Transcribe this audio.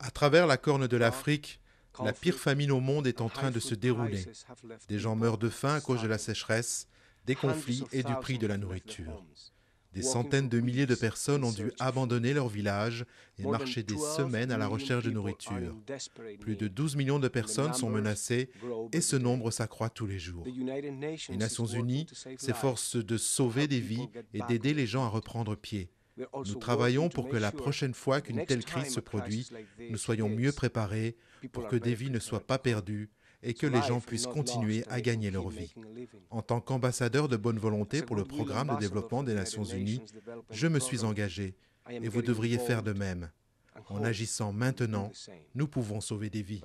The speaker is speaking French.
À travers la Corne de l'Afrique, la pire famine au monde est en train de se dérouler. Des gens meurent de faim à cause de la sécheresse, des conflits et du prix de la nourriture. Des centaines de milliers de personnes ont dû abandonner leur village et marcher des semaines à la recherche de nourriture. Plus de 12 millions de personnes sont menacées et ce nombre s'accroît tous les jours. Les Nations Unies s'efforcent de sauver des vies et d'aider les gens à reprendre pied. Nous travaillons pour que la prochaine fois qu'une telle crise se produit, nous soyons mieux préparés pour que des vies ne soient pas perdues et que les gens puissent continuer à gagner leur vie. En tant qu'ambassadeur de bonne volonté pour le programme de développement des Nations Unies, je me suis engagé et vous devriez faire de même. En agissant maintenant, nous pouvons sauver des vies.